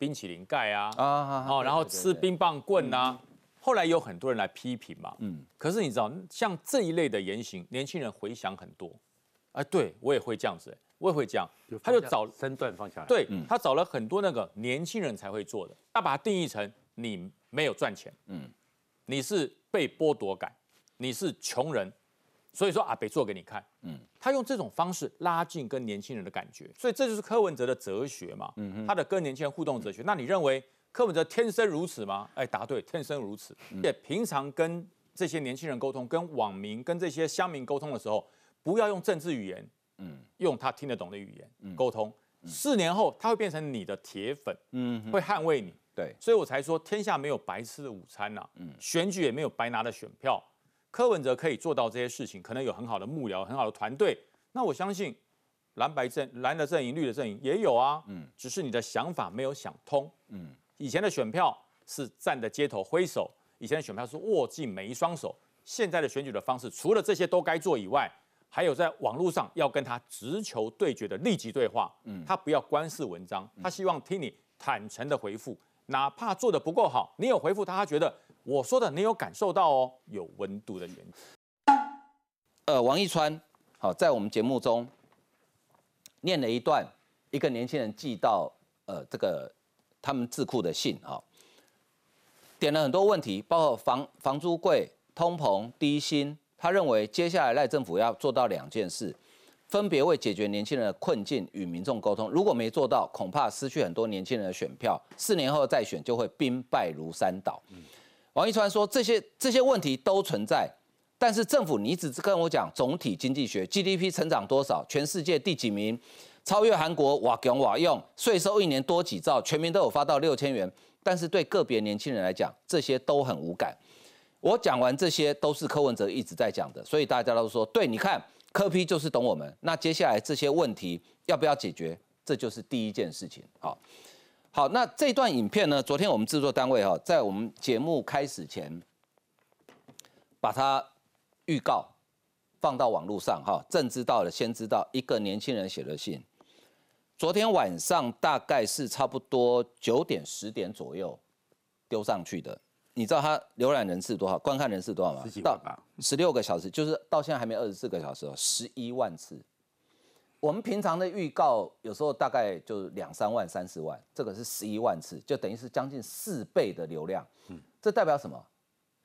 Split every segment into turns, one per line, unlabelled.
冰淇淋盖啊，哦，然后吃冰棒棍啊，后来有很多人来批评嘛，嗯，可是你知道，像这一类的言行，年轻人回想很多，哎，对我也会这样子，我也会样，他就找身段放下来，对他找了很多那个年轻人才会做的，他把它定义成你没有赚钱，嗯，你是被剥夺感，你是穷人，所以说啊，北做给你看，嗯。他用这种方式拉近跟年轻人的感觉，所以这就是柯文哲的哲学嘛，嗯，他的跟年轻人互动哲学。那你认为柯文哲天生如此吗？哎，答对，天生如此。也平常跟这些年轻人沟通、跟网民、跟这些乡民沟通的时候，不要用政治语言，嗯，用他听得懂的语言沟通。四年后他会变成你的铁粉，嗯，会捍卫你，对。所以我才说天下没有白吃的午餐呐，嗯，选举也没有白拿的选票。柯文哲可以做到这些事情，可能有很好的幕僚、很好的团队。那我相信，蓝白阵、蓝的阵营、绿的阵营也有啊。嗯，只是你的想法没有想通。嗯，以前的选票是站在街头挥手，以前的选票是握紧每一双手。现在的选举的方式，除了这些都该做以外，还有在网络上要跟他直球对决的立即对话。嗯，他不要官司文章，他希望听你坦诚的回复，哪怕做的不够好，你有回复他，他觉得。我说的，你有感受到哦，
有温度的演。呃，王一川，好，在我们节目中念了一段一个年轻人寄到呃这个他们智库的信哈，点了很多问题，包括房房租贵、通膨、低薪。他认为接下来赖政府要做到两件事，分别为解决年轻人的困境与民众沟通。如果没做到，恐怕失去很多年轻人的选票，四年后再选就会兵败如山倒。王一川说：“这些这些问题都存在，但是政府你只是跟我讲总体经济学，GDP 成长多少，全世界第几名，超越韩国瓦用瓦用，税收一年多几兆，全民都有发到六千元，但是对个别年轻人来讲，这些都很无感。我讲完这些，都是柯文哲一直在讲的，所以大家都说，对，你看柯批就是懂我们。那接下来这些问题要不要解决，这就是第一件事情啊。”好，那这段影片呢？昨天我们制作单位哈，在我们节目开始前，把它预告放到网络上哈，正知道的先知道。一个年轻人写的信，昨天晚上大概是差不多九点十点左右丢上去的。你知道他浏览人次多少、观看人次多少吗？十几万吧。十六个小时，就是到现在还没二十四个小时，哦，十一万次。我们平常的预告有时候大概就两三万、三十万，这个是十一万次，就等于是将近四倍的流量。嗯，这代表什么？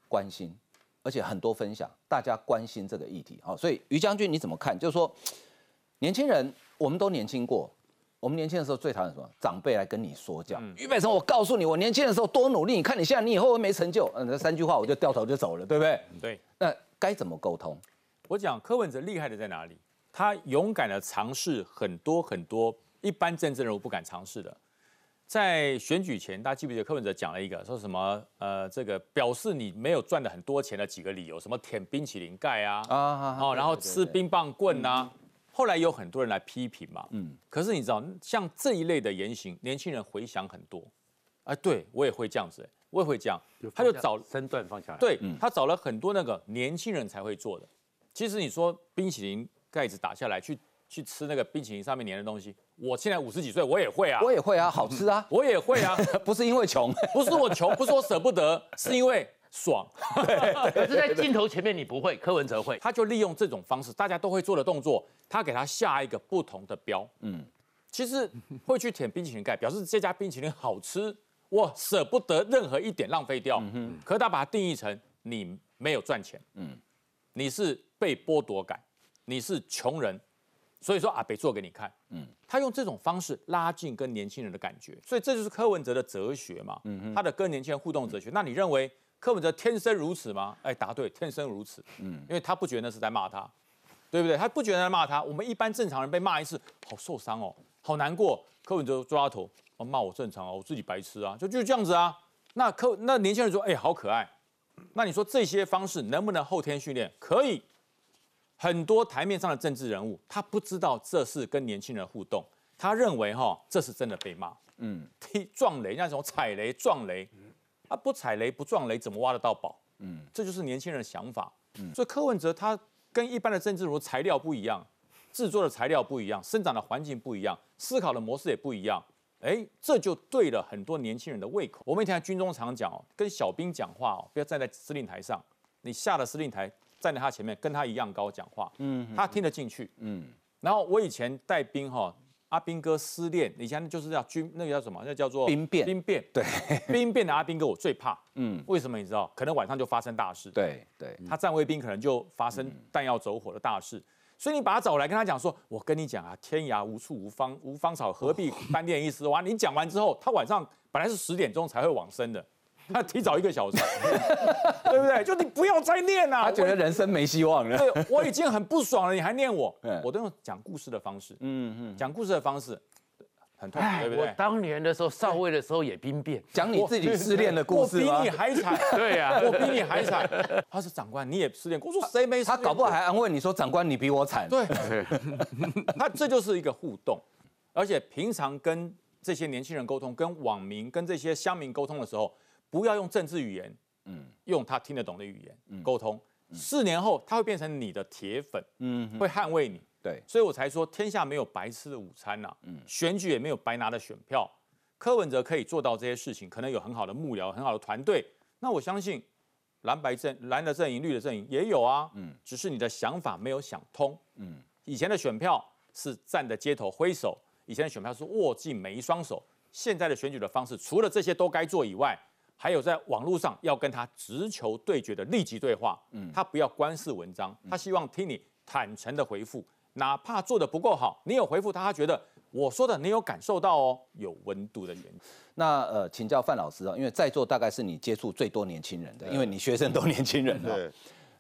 关心，而且很多分享，大家关心这个议题。好，所以于将军你怎么看？就是说，年轻人，我们都年轻过，我们年轻的时候最讨厌什么？长辈来跟你说教。于北辰，我告诉你，我年轻的时候多努力，你看你现在，你以后会没成就。嗯，这三句话我就掉头就走了，对不对？对。那该怎么沟通？
我讲柯文哲厉害的在哪里？他勇敢地尝试很多很多一般政治人物不敢尝试的。在选举前，大家记不记得柯文哲讲了一个说什么？呃，这个表示你没有赚的很多钱的几个理由，什么舔冰淇淋盖啊，啊，哦，然后吃冰棒棍啊。后来有很多人来批评嘛，嗯，可是你知道，像这一类的言行，年轻人回想很多。哎，对我也会这样子，我也会样。他就找身段放下来，对他找了很多那个年轻人才会做的。其实你说冰淇淋。盖子打下来，去去吃那个冰淇淋上面粘的东西。我现在五十几岁，我也会啊，我也会啊，好吃啊，我也会啊，不是因为穷，不是我穷，不是我舍不得，是因为爽。
可是在镜头
前面你不会，柯文哲会，他就利用这种方式，大家都会做的动作，他给他下一个不同的标。嗯，其实会去舔冰淇淋盖，表示这家冰淇淋好吃，我舍不得任何一点浪费掉。嗯，可他把它定义成你没有赚钱，嗯，你是被剥夺感。你是穷人，所以说阿北做给你看，嗯，他用这种方式拉近跟年轻人的感觉，所以这就是柯文哲的哲学嘛，嗯哼，他的跟年轻人互动哲学。那你认为柯文哲天生如此吗？哎，答对，天生如此，嗯，因为他不觉得那是在骂他，对不对？他不觉得在骂他。我们一般正常人被骂一次，好受伤哦，好难过。柯文哲抓头，骂我正常啊，我自己白痴啊，就就这样子啊。那柯那年轻人说，哎，好可爱。那你说这些方式能不能后天训练？可以。很多台面上的政治人物，他不知道这是跟年轻人互动，他认为哈，这是真的被骂，嗯，踢撞雷那种踩雷撞雷，啊，不踩雷不撞雷怎么挖得到宝？嗯，这就是年轻人的想法。所以柯文哲他跟一般的政治人物材料不一样，制作的材料不一样，生长的环境不一样，思考的模式也不一样。哎，这就对了很多年轻人的胃口。我们以前军中常讲，跟小兵讲话哦，不要站在司令台上，你下了司令台。站在他前面，跟他一样高讲话，嗯，他听得进去，嗯。然后我以前带兵哈，阿兵哥失恋，以前就是叫军那个叫什么？那叫做兵变，兵变，对，兵变的阿兵哥我最怕，嗯。为什么你知道？可能晚上就发生大事，对对。他站卫兵可能就发生弹药走火的大事，所以你把他找来跟他讲说，我跟你讲啊，天涯无处无芳无芳草，何必单恋一枝花？你讲完之后，他晚上本来是十点钟才会往生的。他提早一个小时，对不对？就你不要再念啊，他觉得人
生没希望了。对，我
已经很不爽了，你还念我？我都用讲故事的方式，嗯嗯，讲故事的方式很痛，对不对？我当年的时候少尉的时候也兵变，讲你自己失恋的故事。我比你还惨，对呀，我比你还惨。他是长官，你也失恋。我说谁没失？他搞不好还安慰你说：“长官，你比我惨。”对，他这就是一个互动，而且平常跟这些年轻人沟通、跟网民、跟这些乡民沟通的时候。不要用政治语言，嗯，用他听得懂的语言沟通。四年后他会变成你的铁粉，嗯，会捍卫你，对。所以我才说天下没有白吃的午餐呐，嗯，选举也没有白拿的选票。柯文哲可以做到这些事情，可能有很好的幕僚、很好的团队。那我相信蓝白阵、蓝的阵营、绿的阵营也有啊，嗯，只是你的想法没有想通，嗯。以前的选票是站在街头挥手，以前的选票是握紧每一双手。现在的选举的方式，除了这些都该做以外。还有在网络上要跟他直球对决的立即对话，嗯，他不要官司文章，他希望听你坦诚的回复，哪怕做的不
够好，你有回复他，他觉得我说的你有感受到哦，有温度的因。那呃，请教范老师啊，因为在座大概是你接触最多年轻人的，因为你学生都年轻人了，对，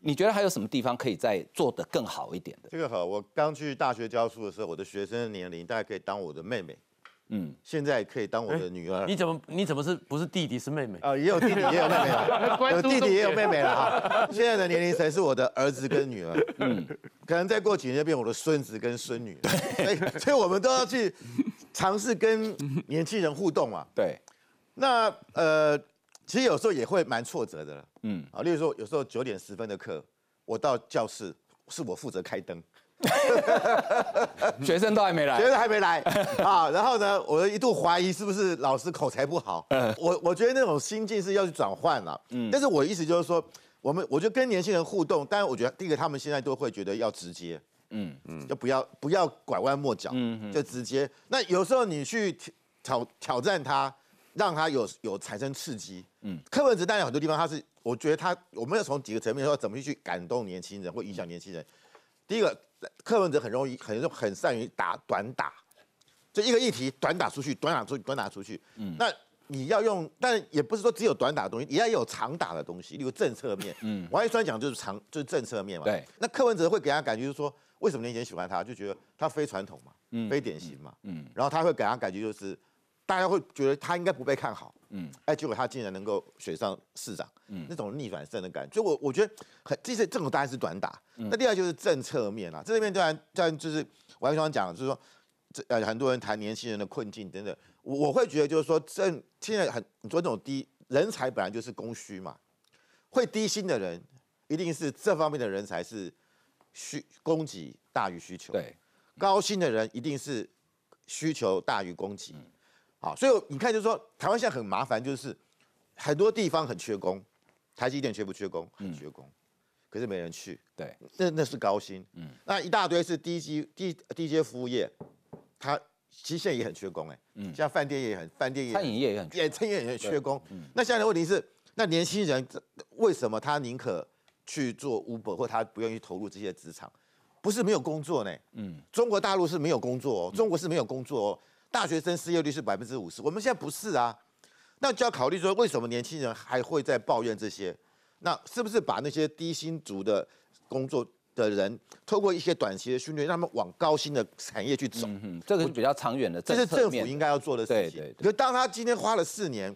你觉得还有什么地方可以再做的更好一点的？这个好，我刚去大学教
书的时候，我的学生年龄大概可以当我的妹妹。嗯，现在可以当我的女儿。你怎么？你怎么是？不是弟弟是妹妹？啊，也有弟弟 也有妹妹了，有弟弟也有妹妹了哈。现在的年龄层是我的儿子跟女儿，可能再过几年变我的孙子跟孙女。对，所以所以我们都要去尝试跟年轻人互动嘛。对。那呃，其实有时候也会蛮挫折的。嗯。啊，例如说，有时候九点十分的课，我到教室，是我负责开灯。
学生都还没来，学生还
没来啊。然后呢，我一度怀疑是不是老师口才不好。我我觉得那种心境是要去转换了。嗯，但是我意思就是说，我们我觉得跟年轻人互动，但是我觉得第一个他们现在都会觉得要直接。嗯嗯，就不要不要拐弯抹角，嗯就直接。那有时候你去挑挑战他，让他有有产生刺激。嗯，课文子当然很多地方他是，我觉得他我们要从几个层面说怎么去去感动年轻人或影响年轻人。第一个，柯文哲很容易、很、很善于打短打，就一个议题短打出去，短打出去，短打出去。嗯，那你要用，但也不是说只有短打的东西，也要有长打的东西，例如政策面。嗯，王一川讲就是长，就是政策面嘛。对。那柯文哲会给他感觉就是说，为什么以前喜欢他，就觉得他非传统嘛，非典型嘛。嗯。然后他会给他感觉就是。大家会觉得他应该不被看好，嗯，哎，结果他竟然能够选上市长，嗯，那种逆转胜的感觉。我我觉得很，这是这种当然是短打。那第二就是政策面啊，政策面当然当然就是我刚刚讲就是说这呃很多人谈年轻人的困境等等，我我会觉得就是说政现在很说这种低人才本来就是供需嘛，会低薪的人一定是这方面的人才是需供给大于需求，对，高薪的人一定是需求大于供给。好，所以你看，就是说，台湾现在很麻烦，就是很多地方很缺工，台积电缺不缺工？很缺工，可是没人去。对，那那是高薪。嗯。那一大堆是低级、低低阶服务业，它其实现也很缺工哎。嗯。像饭店也很，饭店也。餐饮业也很，也餐饮业也很缺工。嗯。那现在的问题是，那年轻人为什么他宁可去做 Uber，或他不愿意投入这些职场？不是没有工作呢。嗯。中国大陆是没有工作，哦，中国是没有工作。哦。大学生失业率是百分之五十，我们现在不是啊，那就要考虑说，为什么年轻人还会在抱怨这些？那是不是把那些低薪族的工作的人，透过一些短期的训练，让他们往高薪的产业去走？这个是比较长远的，这是政府应该要做的事情。可当他今天花了四年，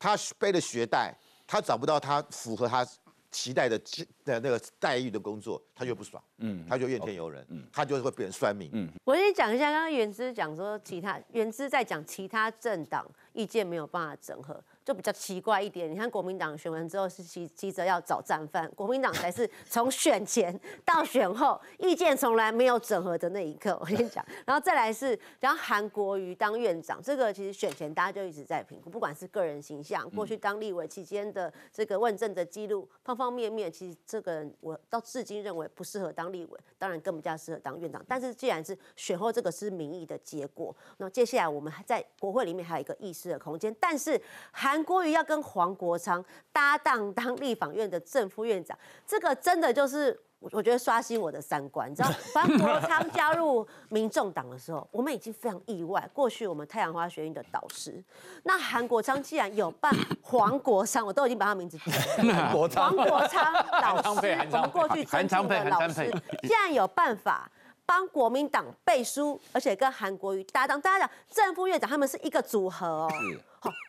他背了学贷，他找不到他符合他。期待的那那个待遇的工作，他就不爽，嗯，他就怨天尤人，嗯，他就是会变成衰民。嗯，
我先讲一下，刚刚原之讲说其他，原之在讲其他政党意见没有办法整合。就比较奇怪一点，你看国民党选完之后是急急着要找战犯，国民党才是 从选前到选后意见从来没有整合的那一刻，我跟你讲，然后再来是讲韩国瑜当院长，这个其实选前大家就一直在评估，不管是个人形象，过去当立委期间的这个问政的记录，方方面面，其实这个人我到至今认为不适合当立委，当然更加适合当院长。但是既然是选后，这个是民意的结果，那接下来我们在国会里面还有一个议事的空间，但是韩。韩国瑜要跟黄国昌搭档当立法院的正副院长，这个真的就是我我觉得刷新我的三观。你知道，黄国昌加入民众党的时候，我们已经非常意外。过去我们太阳花学院的导师，那韩国昌既然有办黄国昌，我都已经把他名字 黄国昌老师，我们过去支持的老师，既然有办法帮国民党背书，而且跟韩国瑜搭档，大家讲正副院长他们是一个组合哦。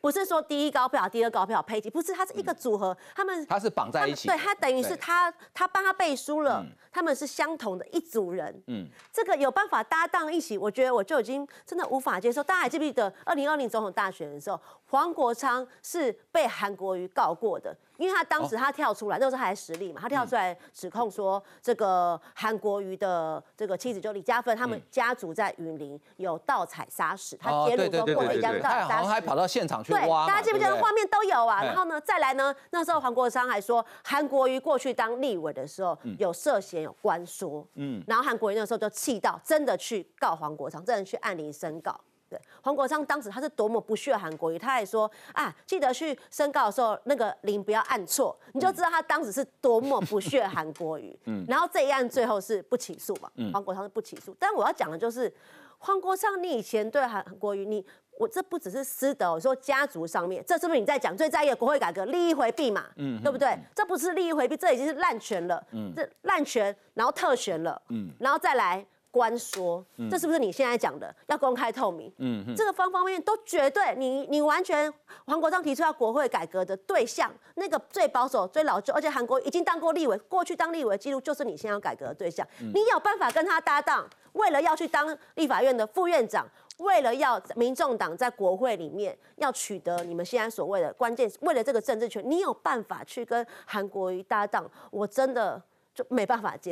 不是说第一高票、第二高票配齐，不是，它是一个组合。他们
他是绑在一起，对他等于是
他他帮他背书了，他们是相同的一组人。嗯，这个有办法搭档一起，我觉得我就已经真的无法接受。大家还记不记得二零二零总统大选的时候，黄国昌是被韩国瑜告过的，因为他当时他跳出来，那时候还实力嘛，他跳出来指控说这个韩国瑜的这个妻子就李嘉芬，他们家族在云林有盗采砂石，他揭露之后，大家大家还跑到。现场去挖，大家记不记得画面都有啊？然后呢，再来呢，那时候黄国昌还说韩国瑜过去当立委的时候有涉嫌有关说，嗯，然后韩国瑜那时候就气到真的去告黄国昌，真的去按铃声告。黄国昌当时他是多么不屑韩国瑜，他还说啊，记得去申告的时候那个零不要按错，你就知道他当时是多么不屑韩国瑜。嗯，然后这一案最后是不起诉嘛？嗯，黄国昌是不起诉。但我要讲的就是，黄国昌，你以前对韩国瑜，你我这不只是私德，我说家族上面，这是不是你在讲最在意的国会改革利益回避嘛？嗯，对不对？这不是利益回避，这已经是滥权了。嗯，这滥权，然后特权了。嗯，然后再来。官说，这是不是你现在讲的要公开透明？嗯，这个方方面面都绝对，你你完全，黄国章提出要国会改革的对象，那个最保守、最老旧，而且韩国已经当过立委，过去当立委记录就是你现在要改革的对象。你有办法跟他搭档，为了要去当立法院的副院长，为了要民众党在国会里面要取得你们现在所谓的关键，为了这个政治权，你有办法去跟韩国瑜搭档，我真的就没办法接。